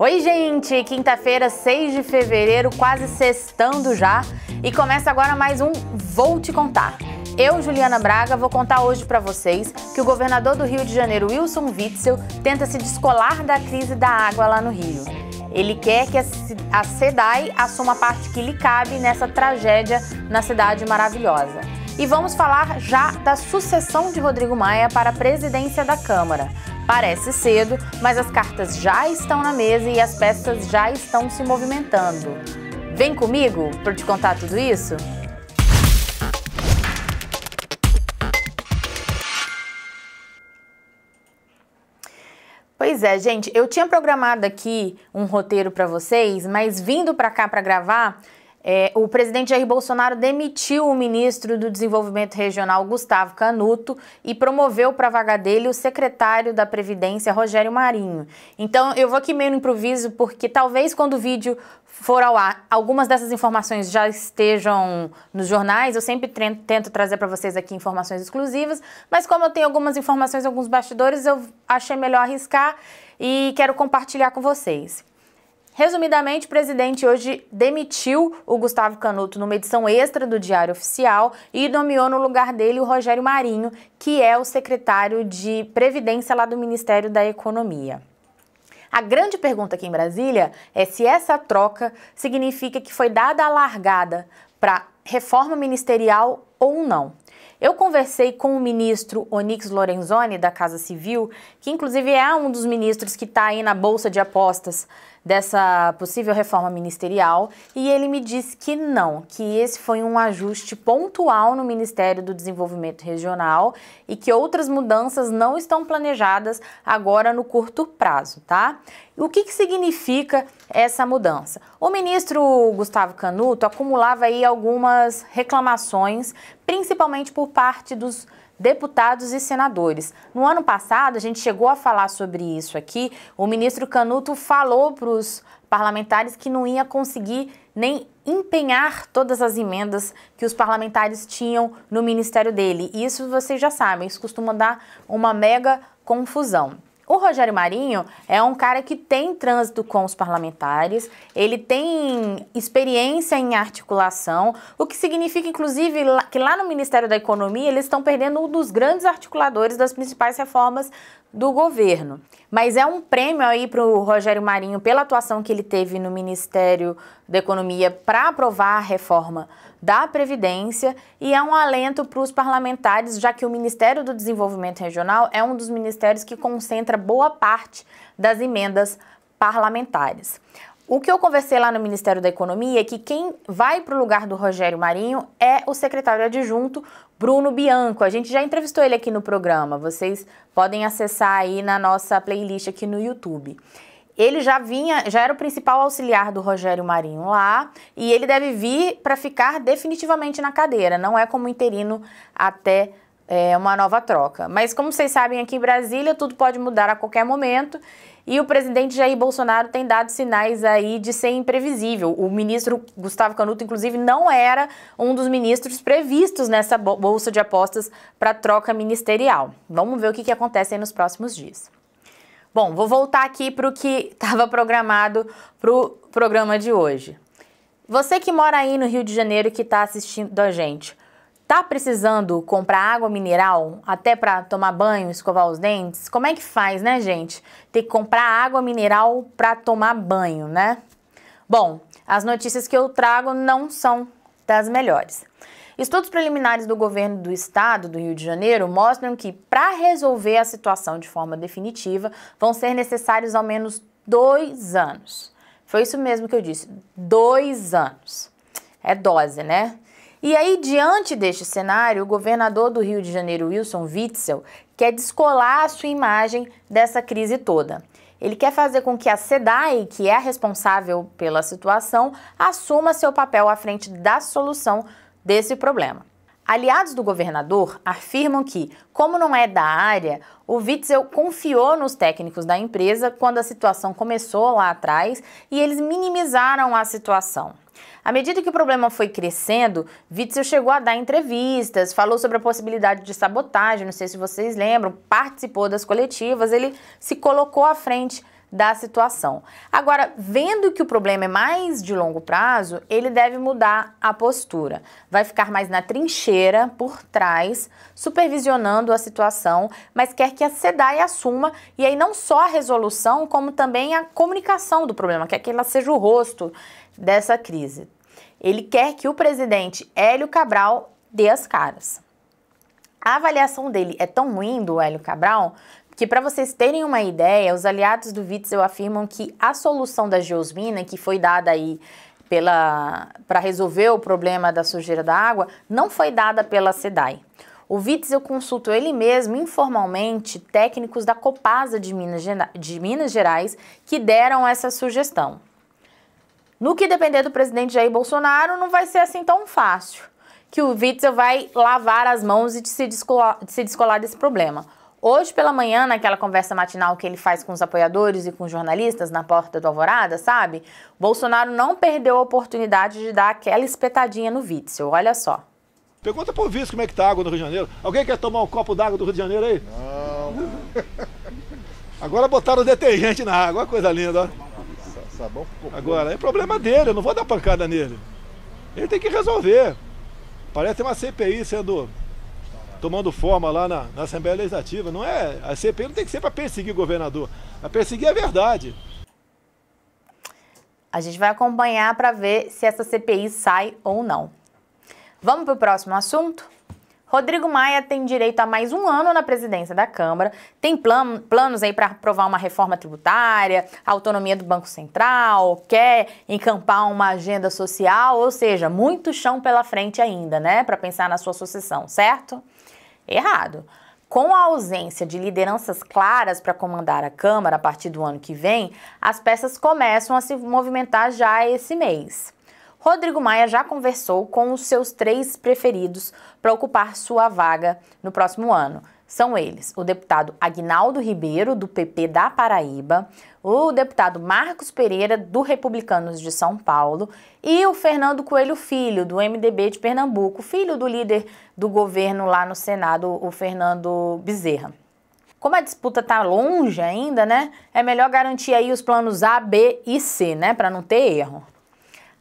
Oi, gente! Quinta-feira, 6 de fevereiro, quase sextando já, e começa agora mais um Vou Te Contar. Eu, Juliana Braga, vou contar hoje para vocês que o governador do Rio de Janeiro, Wilson Witzel, tenta se descolar da crise da água lá no Rio. Ele quer que a SEDAI assuma a parte que lhe cabe nessa tragédia na cidade maravilhosa. E vamos falar já da sucessão de Rodrigo Maia para a presidência da Câmara. Parece cedo, mas as cartas já estão na mesa e as peças já estão se movimentando. Vem comigo para te contar tudo isso? Pois é, gente, eu tinha programado aqui um roteiro para vocês, mas vindo para cá para gravar, é, o presidente Jair Bolsonaro demitiu o ministro do Desenvolvimento Regional, Gustavo Canuto, e promoveu para a vaga dele o secretário da Previdência, Rogério Marinho. Então, eu vou aqui meio no improviso, porque talvez quando o vídeo for ao ar, algumas dessas informações já estejam nos jornais. Eu sempre tento trazer para vocês aqui informações exclusivas, mas como eu tenho algumas informações, alguns bastidores, eu achei melhor arriscar e quero compartilhar com vocês. Resumidamente, o presidente hoje demitiu o Gustavo Canuto numa edição extra do Diário Oficial e nomeou no lugar dele o Rogério Marinho, que é o secretário de Previdência lá do Ministério da Economia. A grande pergunta aqui em Brasília é se essa troca significa que foi dada a largada para reforma ministerial ou não. Eu conversei com o ministro Onix Lorenzoni, da Casa Civil, que inclusive é um dos ministros que está aí na Bolsa de Apostas dessa possível reforma ministerial e ele me disse que não, que esse foi um ajuste pontual no Ministério do Desenvolvimento Regional e que outras mudanças não estão planejadas agora no curto prazo, tá? O que, que significa essa mudança? O ministro Gustavo Canuto acumulava aí algumas reclamações, principalmente por parte dos deputados e senadores. No ano passado, a gente chegou a falar sobre isso aqui, o ministro Canuto falou para os parlamentares que não ia conseguir nem empenhar todas as emendas que os parlamentares tinham no ministério dele. E isso vocês já sabem, isso costuma dar uma mega confusão. O Rogério Marinho é um cara que tem trânsito com os parlamentares, ele tem experiência em articulação, o que significa, inclusive, que lá no Ministério da Economia eles estão perdendo um dos grandes articuladores das principais reformas do governo. Mas é um prêmio aí para o Rogério Marinho pela atuação que ele teve no Ministério da Economia para aprovar a reforma da Previdência e é um alento para os parlamentares, já que o Ministério do Desenvolvimento Regional é um dos ministérios que concentra boa parte das emendas parlamentares. O que eu conversei lá no Ministério da Economia é que quem vai para o lugar do Rogério Marinho é o secretário adjunto Bruno Bianco. A gente já entrevistou ele aqui no programa. Vocês podem acessar aí na nossa playlist aqui no YouTube ele já vinha, já era o principal auxiliar do Rogério Marinho lá, e ele deve vir para ficar definitivamente na cadeira, não é como interino até é, uma nova troca. Mas como vocês sabem, aqui em Brasília tudo pode mudar a qualquer momento, e o presidente Jair Bolsonaro tem dado sinais aí de ser imprevisível. O ministro Gustavo Canuto, inclusive, não era um dos ministros previstos nessa bolsa de apostas para troca ministerial. Vamos ver o que, que acontece nos próximos dias. Bom, vou voltar aqui para o que estava programado para o programa de hoje. Você que mora aí no Rio de Janeiro que está assistindo a gente, tá precisando comprar água mineral até para tomar banho, escovar os dentes? Como é que faz, né, gente? Ter que comprar água mineral para tomar banho, né? Bom, as notícias que eu trago não são das melhores. Estudos preliminares do governo do estado do Rio de Janeiro mostram que, para resolver a situação de forma definitiva, vão ser necessários ao menos dois anos. Foi isso mesmo que eu disse, dois anos. É dose, né? E aí, diante deste cenário, o governador do Rio de Janeiro, Wilson Witzel, quer descolar a sua imagem dessa crise toda. Ele quer fazer com que a SEDAE, que é a responsável pela situação, assuma seu papel à frente da solução desse problema. Aliados do governador afirmam que, como não é da área, o Witzel confiou nos técnicos da empresa quando a situação começou lá atrás e eles minimizaram a situação. À medida que o problema foi crescendo, Witzel chegou a dar entrevistas, falou sobre a possibilidade de sabotagem, não sei se vocês lembram, participou das coletivas, ele se colocou à frente da situação. Agora, vendo que o problema é mais de longo prazo, ele deve mudar a postura. Vai ficar mais na trincheira, por trás, supervisionando a situação, mas quer que a SEDAI assuma e aí não só a resolução, como também a comunicação do problema, quer que ela seja o rosto dessa crise. Ele quer que o presidente Hélio Cabral dê as caras. A avaliação dele é tão ruim do Hélio Cabral que para vocês terem uma ideia, os aliados do Witzel afirmam que a solução da geosmina, que foi dada aí para resolver o problema da sujeira da água, não foi dada pela SEDAI. O Witzel consultou ele mesmo informalmente técnicos da Copasa de Minas, de Minas Gerais que deram essa sugestão. No que depender do presidente Jair Bolsonaro, não vai ser assim tão fácil que o Witzel vai lavar as mãos e de se descolar, de se descolar desse problema. Hoje pela manhã, naquela conversa matinal que ele faz com os apoiadores e com os jornalistas na porta do Alvorada, sabe? Bolsonaro não perdeu a oportunidade de dar aquela espetadinha no Witzel, olha só. Pergunta pro Witzel como é que tá a água no Rio de Janeiro. Alguém quer tomar um copo d'água do Rio de Janeiro aí? Não. Agora botaram detergente na água, olha coisa linda, ó. Agora, é problema dele, eu não vou dar pancada nele. Ele tem que resolver. Parece uma CPI sendo tomando forma lá na, na Assembleia Legislativa. Não é, a CPI não tem que ser para perseguir o governador, para perseguir a verdade. A gente vai acompanhar para ver se essa CPI sai ou não. Vamos para o próximo assunto? Rodrigo Maia tem direito a mais um ano na presidência da Câmara, tem plan planos aí para aprovar uma reforma tributária, autonomia do Banco Central, quer encampar uma agenda social, ou seja, muito chão pela frente ainda, né, para pensar na sua sucessão, certo? Errado. Com a ausência de lideranças claras para comandar a Câmara a partir do ano que vem, as peças começam a se movimentar já esse mês. Rodrigo Maia já conversou com os seus três preferidos para ocupar sua vaga no próximo ano. São eles o deputado Agnaldo Ribeiro, do PP da Paraíba, o deputado Marcos Pereira, do Republicanos de São Paulo, e o Fernando Coelho Filho, do MDB de Pernambuco, filho do líder do governo lá no Senado, o Fernando Bezerra. Como a disputa está longe ainda, né? É melhor garantir aí os planos A, B e C, né? Para não ter erro.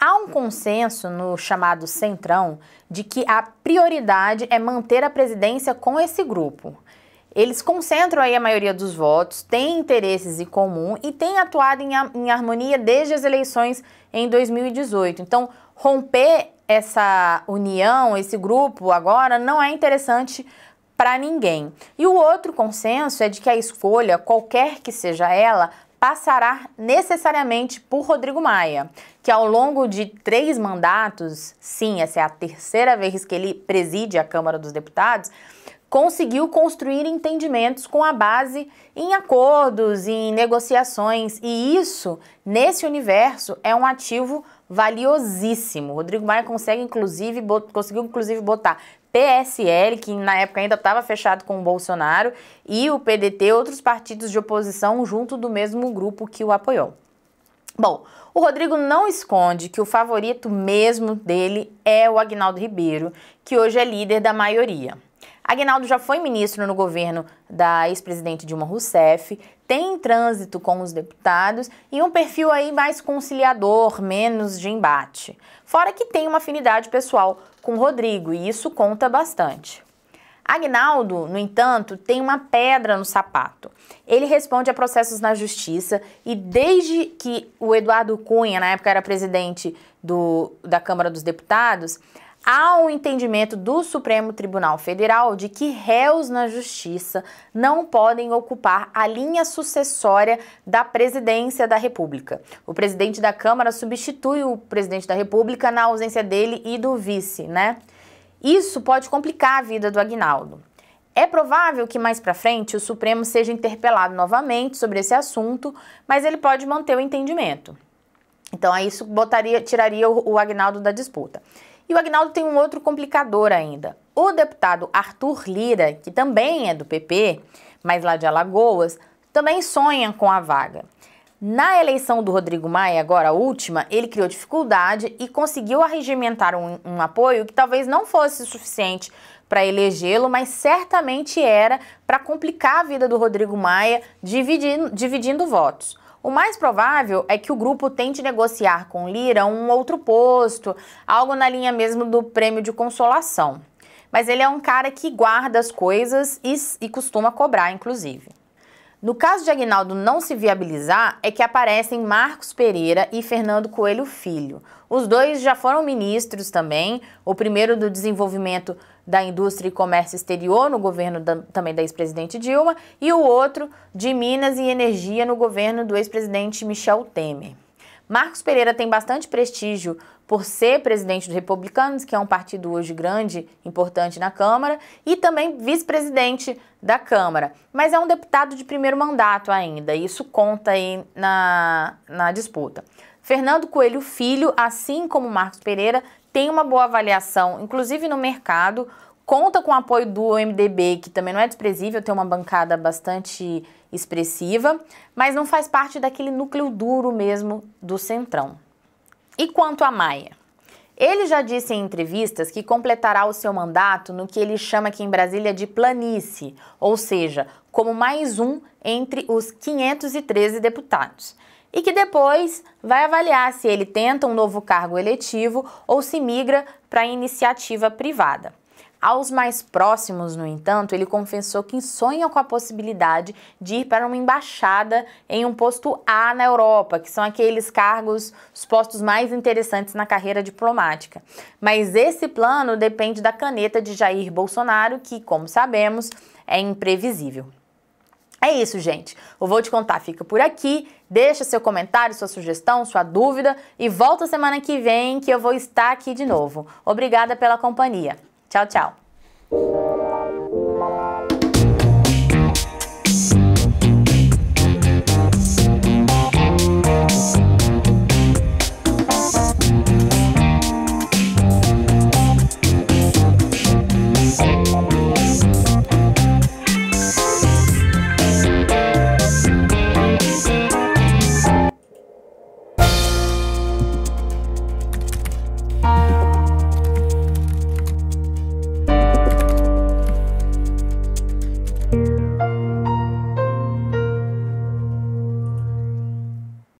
Há um consenso no chamado Centrão de que a prioridade é manter a presidência com esse grupo. Eles concentram aí a maioria dos votos, têm interesses em comum e têm atuado em, em harmonia desde as eleições em 2018. Então, romper essa união, esse grupo agora, não é interessante para ninguém. E o outro consenso é de que a escolha, qualquer que seja ela, passará necessariamente por Rodrigo Maia, que ao longo de três mandatos, sim, essa é a terceira vez que ele preside a Câmara dos Deputados, conseguiu construir entendimentos com a base em acordos, em negociações, e isso, nesse universo, é um ativo valiosíssimo. Rodrigo Maia consegue inclusive conseguiu inclusive botar PSL, que na época ainda estava fechado com o Bolsonaro, e o PDT, outros partidos de oposição junto do mesmo grupo que o apoiou. Bom, o Rodrigo não esconde que o favorito mesmo dele é o Agnaldo Ribeiro, que hoje é líder da maioria. Agnaldo já foi ministro no governo da ex-presidente Dilma Rousseff, tem trânsito com os deputados e um perfil aí mais conciliador, menos de embate. Fora que tem uma afinidade pessoal com Rodrigo e isso conta bastante. Agnaldo, no entanto, tem uma pedra no sapato. Ele responde a processos na justiça e desde que o Eduardo Cunha, na época era presidente do, da Câmara dos Deputados, há um entendimento do Supremo Tribunal Federal de que réus na justiça não podem ocupar a linha sucessória da presidência da República. O presidente da Câmara substitui o presidente da República na ausência dele e do vice, né? Isso pode complicar a vida do Agnaldo. É provável que mais para frente o Supremo seja interpelado novamente sobre esse assunto, mas ele pode manter o entendimento. Então, aí isso botaria, tiraria o, o Agnaldo da disputa. E o Agnaldo tem um outro complicador ainda. O deputado Arthur Lira, que também é do PP, mas lá de Alagoas, também sonha com a vaga. Na eleição do Rodrigo Maia, agora a última, ele criou dificuldade e conseguiu arregimentar um, um apoio que talvez não fosse suficiente para elegê-lo, mas certamente era para complicar a vida do Rodrigo Maia, dividindo, dividindo votos. O mais provável é que o grupo tente negociar com Lira um outro posto, algo na linha mesmo do prêmio de consolação. Mas ele é um cara que guarda as coisas e, e costuma cobrar, inclusive. No caso de Agnaldo não se viabilizar, é que aparecem Marcos Pereira e Fernando Coelho Filho. Os dois já foram ministros também, o primeiro do desenvolvimento da Indústria e Comércio Exterior, no governo da, também da ex-presidente Dilma, e o outro de Minas e Energia, no governo do ex-presidente Michel Temer. Marcos Pereira tem bastante prestígio por ser presidente dos Republicanos, que é um partido hoje grande, importante na Câmara, e também vice-presidente da Câmara. Mas é um deputado de primeiro mandato ainda, isso conta aí na, na disputa. Fernando Coelho Filho, assim como Marcos Pereira, tem uma boa avaliação, inclusive no mercado, conta com o apoio do MDB, que também não é desprezível, tem uma bancada bastante expressiva, mas não faz parte daquele núcleo duro mesmo do Centrão. E quanto a Maia? Ele já disse em entrevistas que completará o seu mandato no que ele chama aqui em Brasília de planície, ou seja, como mais um entre os 513 deputados e que depois vai avaliar se ele tenta um novo cargo eletivo ou se migra para a iniciativa privada. Aos mais próximos, no entanto, ele confessou que sonha com a possibilidade de ir para uma embaixada em um posto A na Europa, que são aqueles cargos, os postos mais interessantes na carreira diplomática. Mas esse plano depende da caneta de Jair Bolsonaro, que, como sabemos, é imprevisível. É isso, gente. O Vou Te Contar fica por aqui. Deixa seu comentário, sua sugestão, sua dúvida e volta semana que vem que eu vou estar aqui de novo. Obrigada pela companhia. Tchau, tchau.